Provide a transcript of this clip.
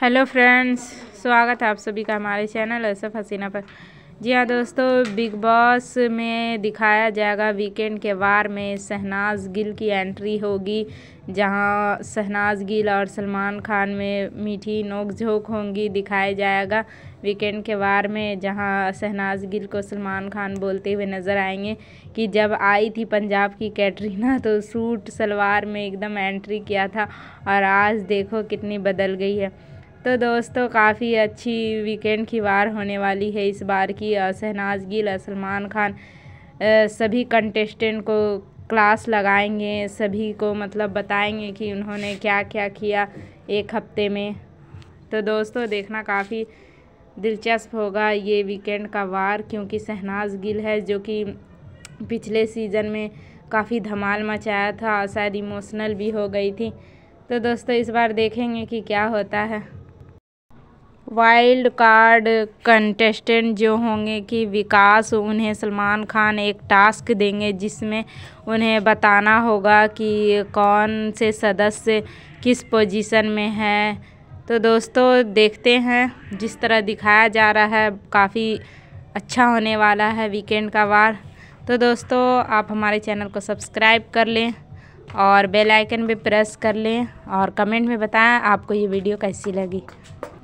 hello friends स्वागत है आप सभी का हमारे चैनल असफ हसीना पर जी हाँ दोस्तों बिग बॉस में दिखाया जाएगा वीकेंड के वार में शहनाज गिल की एंट्री होगी जहां शहनाज गिल और सलमान खान में मीठी नोकझोंक होंगी दिखाया जाएगा वीकेंड के वार में जहां शहनाज गिल को सलमान खान बोलते हुए नज़र आएंगे कि जब आई थी पंजाब की कैटरीना तो सूट सलवार में एकदम एंट्री किया था और आज देखो कितनी बदल गई है तो दोस्तों काफ़ी अच्छी वीकेंड की वार होने वाली है इस बार की शहनाज गिल सलमान खान सभी कंटेस्टेंट को क्लास लगाएंगे सभी को मतलब बताएंगे कि उन्होंने क्या क्या किया एक हफ्ते में तो दोस्तों देखना काफ़ी दिलचस्प होगा ये वीकेंड का वार क्योंकि शहनाज गिल है जो कि पिछले सीज़न में काफ़ी धमाल मचाया था शायद इमोशनल भी हो गई थी तो दोस्तों इस बार देखेंगे कि क्या होता है वाइल्ड कार्ड कंटेस्टेंट जो होंगे कि विकास उन्हें सलमान खान एक टास्क देंगे जिसमें उन्हें बताना होगा कि कौन से सदस्य किस पोजीशन में है तो दोस्तों देखते हैं जिस तरह दिखाया जा रहा है काफ़ी अच्छा होने वाला है वीकेंड का वार तो दोस्तों आप हमारे चैनल को सब्सक्राइब कर लें और बेल आइकन भी प्रेस कर लें और कमेंट में बताएं आपको ये वीडियो कैसी लगी